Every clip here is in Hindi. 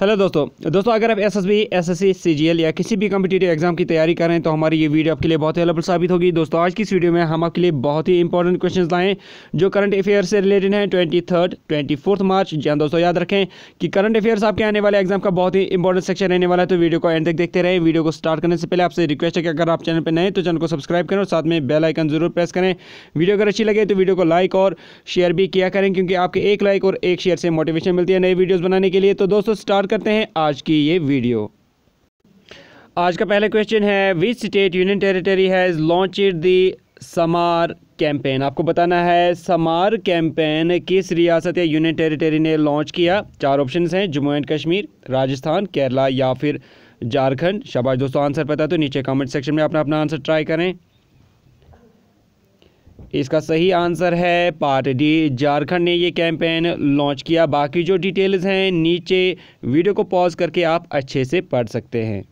हेलो दोस्तों दोस्तों अगर आप S S B S S C G L या किसी भी कम्पिटेटिव एग्जाम की तैयारी कर रहे हैं तो हमारी ये वीडियो आपके लिए बहुत ही हेल्पफुल साबित होगी दोस्तों आज की इस वीडियो में हम आपके लिए बहुत ही इंपॉर्टेंट क्वेश्चन लाएँ जो करंट अफेयर से रिलेटेड हैं twenty third twenty fourth March जी हाँ, दोस्तों याद रखें कि करंट अफेयर्स आपके आने वाले एग्जाम का बहुत ही इंपॉर्टेंट सेक्शन रहने वाला है तो वीडियो को एंड तक देखते रहें वीडियो को स्टार्ट करने से पहले आपसे रिक्वेस्ट है कि अगर आप चैनल पर नए तो चैनल को सब्सक्राइब करें और साथ में बेल आइकन जरूर प्रेस करें वीडियो अगर अच्छी लगे तो वीडियो को लाइक और शेयर भी किया करें क्योंकि आपके एक लाइक और एक शेयर से मोटिवेशन मिलती है नई वीडियोज़ बनाने के लिए तो दोस्तों स्टार्ट करते हैं आज की ये वीडियो आज का पहला क्वेश्चन है which state union territory has launch the समार कैंपेन आपको बताना है समार कैंपेन किस रियासत या यूनियन टेरिटरी ने लॉन्च किया चार ऑप्शन हैं जम्मू एंड कश्मीर राजस्थान केरला या फिर झारखंड शाबाश दोस्तों आंसर पता तो नीचे कमेंट सेक्शन में अपना अपना आंसर ट्राई करें इसका सही आंसर है पार्ट डी झारखंड ने ये कैंपेन लॉन्च किया बाकी जो डिटेल्स हैं नीचे वीडियो को पॉज करके आप अच्छे से पढ़ सकते हैं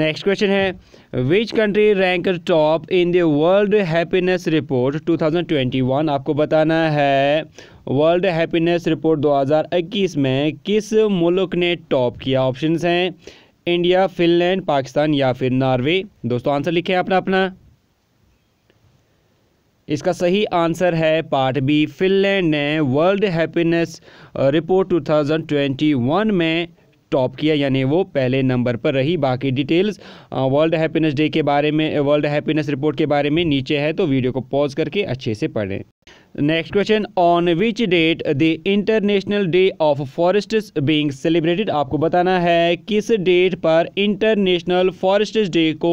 नेक्स्ट क्वेश्चन है which country rank top in the world happiness report 2021 आपको बताना है वर्ल्ड हैप्पीनेस रिपोर्ट 2021 में किस मुल्क ने टॉप किया ऑप्शंस हैं इंडिया फिनलैंड पाकिस्तान या फिर नॉर्वे दोस्तों आंसर लिखें अपना अपना इसका सही आंसर है पार्ट बी फिनलैंड ने वर्ल्ड हैप्पीनेस रिपोर्ट 2021 में टॉप किया यानी वो पहले नंबर पर रही बाकी डिटेल्स वर्ल्ड हैप्पीनेस डे के बारे में वर्ल्ड हैप्पीनेस रिपोर्ट के बारे में नीचे है तो वीडियो को पॉज करके अच्छे से पढ़ें next question on which date the international day of forest being celebrated आपको बताना है किस डेट पर इंटरनेशनल फॉरेस्ट डे को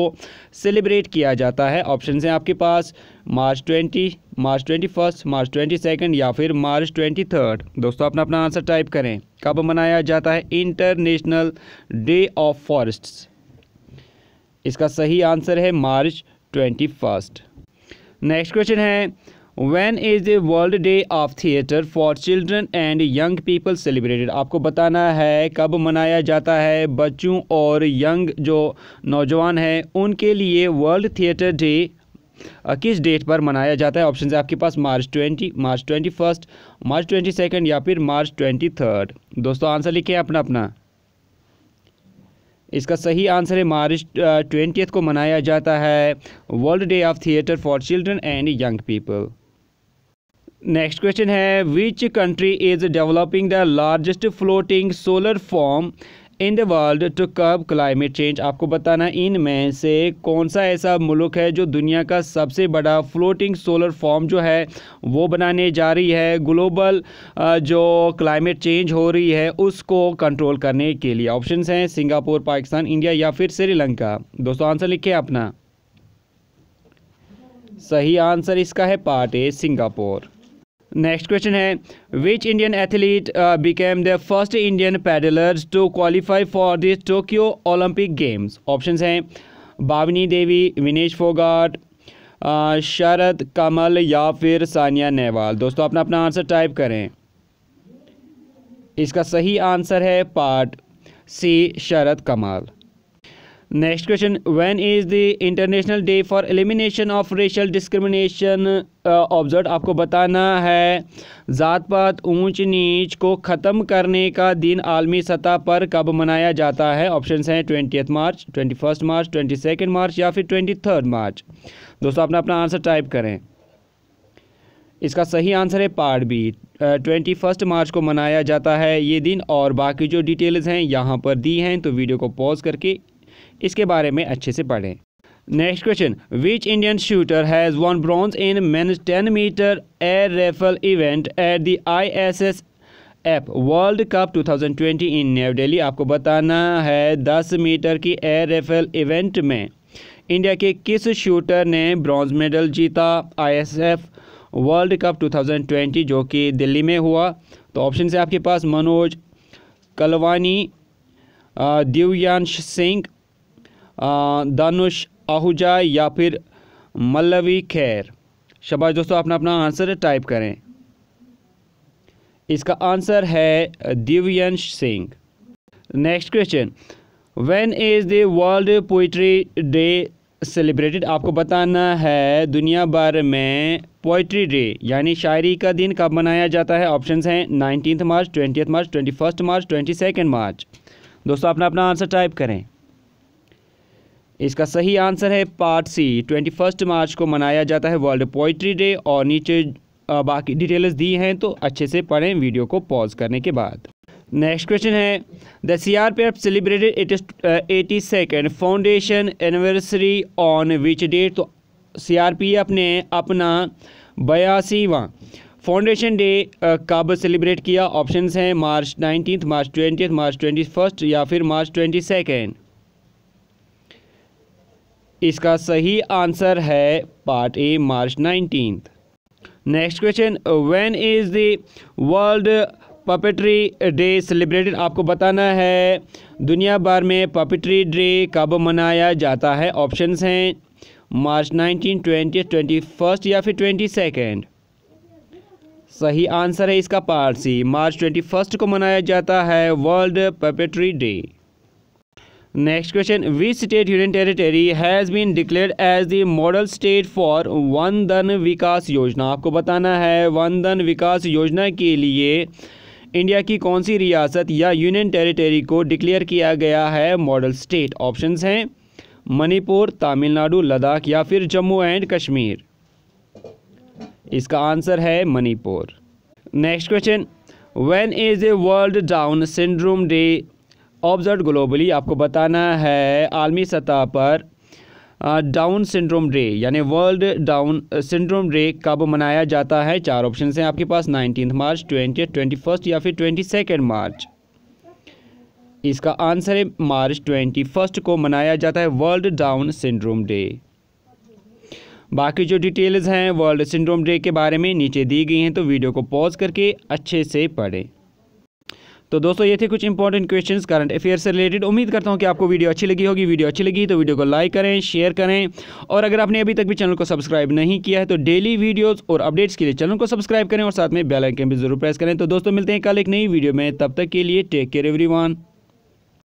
सेलिब्रेट किया जाता है ऑप्शन हैं आपके पास मार्च 20, मार्च 21, मार्च 22 या फिर मार्च 23। दोस्तों अपना अपना आंसर टाइप करें कब मनाया जाता है इंटरनेशनल डे ऑफ फॉरेस्ट्स इसका सही आंसर है मार्च फर्स्ट नेक्स्ट क्वेश्चन है when is a world day of theatre for children and young people celebrated आपको बताना है कब मनाया जाता है बच्चों और यंग जो नौजवान हैं उनके लिए वर्ल्ड थिएटर डे किस डेट पर मनाया जाता है ऑप्शन है आपके पास March twenty March twenty first March twenty second या फिर मार्च ट्वेंटी थर्ड दोस्तों आंसर लिखें अपना अपना इसका सही आंसर है मार्च ट्वेंटी को मनाया जाता है world day of theatre for children and young people next question है which country is developing the largest floating solar farm in the world to curb climate change आपको बताना इन में से कौन सा ऐसा मुल्क है जो दुनिया का सबसे बड़ा फ्लोटिंग सोलर फॉर्म जो है वो बनाने जा रही है ग्लोबल जो क्लाइमेट चेंज हो रही है उसको कंट्रोल करने के लिए ऑप्शंस हैं सिंगापुर पाकिस्तान इंडिया या फिर श्रीलंका दोस्तों आंसर लिखे अपना सही आंसर इसका है part A Singapore next question है which Indian athlete became the first Indian paddlers to qualify for the Tokyo Olympic games options हैं भावनी देवी विनेश फोगाट शरद कमल या फिर सानिया नेहवाल दोस्तों अपना अपना आंसर टाइप करें इसका सही आंसर है part C Sharad Kamal next question when is the international day for elimination of racial discrimination observe आपको बताना है ज़ात पात ऊंच नीच को ख़त्म करने का दिन आलमी सतह पर कब मनाया जाता है ऑप्शंस हैं twenty March twenty first March twenty second March या फिर ट्वेंटी थर्ड मार्च दोस्तों अपना अपना आंसर टाइप करें इसका सही आंसर है part B twenty first March को मनाया जाता है ये दिन और बाकी जो डिटेल्स हैं यहाँ पर दी हैं तो वीडियो को पॉज करके इसके बारे में अच्छे से पढ़ें next question which Indian shooter has won bronze in men ten metre air rifle event at the I S S F world cup 2020 in New Delhi आपको बताना है 10 मीटर की एयर रेफल इवेंट में इंडिया के किस शूटर ने ब्रॉन्ज मेडल जीता आईएसएफ वर्ल्ड कप 2020 जो कि दिल्ली में हुआ तो ऑप्शन से आपके पास मनोज कलवानी दिव्यांश सिंह दानुश आहूजा या फिर मल्लवी खैर शबाश दोस्तों अपना अपना आंसर टाइप करें इसका आंसर है Divyansh Singh next question when is the world poetry day celebrated आपको बताना है दुनिया भर में पोइट्री डे यानी शायरी का दिन कब मनाया जाता है ऑप्शंस हैं nineteen March twenty March twenty first March twenty second March दोस्तों अपना अपना आंसर टाइप करें इसका सही आंसर है part C twenty first March को मनाया जाता है वर्ल्ड पोइट्री डे और नीचे बाकी डिटेल्स दी हैं तो अच्छे से पढ़ें वीडियो को पॉज करने के बाद नेक्स्ट क्वेश्चन है the C R P F celebrated eighty second foundation anniversary on which date तो सी आर पी एफ ने अपना बयासीवा फाउंडेशन डे कब सेलिब्रेट किया ऑप्शंस हैं March nineteen March twenty March twenty first या फिर मार्च ट्वेंटी सेकेंड इसका सही आंसर है part A March nineteen next question when is the world puppetry day celebrated आपको बताना है दुनिया भर में पपेट्री डे कब मनाया जाता है ऑप्शंस हैं March nineteen twenty twenty first या फिर ट्वेंटी सेकेंड सही आंसर है इसका part C March twenty first को मनाया जाता है world puppetry day next question which state union territory has been declare as the model state for Van Dhan Vikas योजना आपको बताना है वन धन विकास योजना के लिए इंडिया की कौन सी रियासत या यूनियन टेरिटरी को डिक्लेयर किया गया है मॉडल स्टेट ऑप्शन हैं मणिपुर तमिलनाडु लद्दाख या फिर जम्मू एंड कश्मीर इसका आंसर है Manipur next question when is a world Down syndrome day observe globally आपको बताना है आलमी सतह पर डाउन सिंड्रोम डे यानी वर्ल्ड डाउन सिंड्रोम डे कब मनाया जाता है चार ऑप्शन हैं आपके पास nineteen March twenty twenty first या फिर ट्वेंटी सेकेंड मार्च इसका आंसर है मार्च ट्वेंटी फर्स्ट को मनाया जाता है वर्ल्ड डाउन सिंड्रोम डे बाकी जो डिटेल्स हैं वर्ल्ड सिंड्रोम डे के बारे में नीचे दी गई हैं तो वीडियो को पॉज करके अच्छे से पढ़ें तो दोस्तों ये थे कुछ इंपॉर्टेंट क्वेश्चंस करंट अफेयर से रिलेटेड उम्मीद करता हूँ कि आपको वीडियो अच्छी लगी होगी वीडियो अच्छी लगी तो वीडियो को लाइक करें शेयर करें और अगर आपने अभी तक भी चैनल को सब्सक्राइब नहीं किया है तो डेली वीडियोज़ और अपडेट्स के लिए चैनल को सब्सक्राइब करें और साथ में बेलाइकन भी जरूर प्रेस करें तो दोस्तों मिलते हैं कल एक नई वीडियो में तब तक के लिए टेक केयर एवरी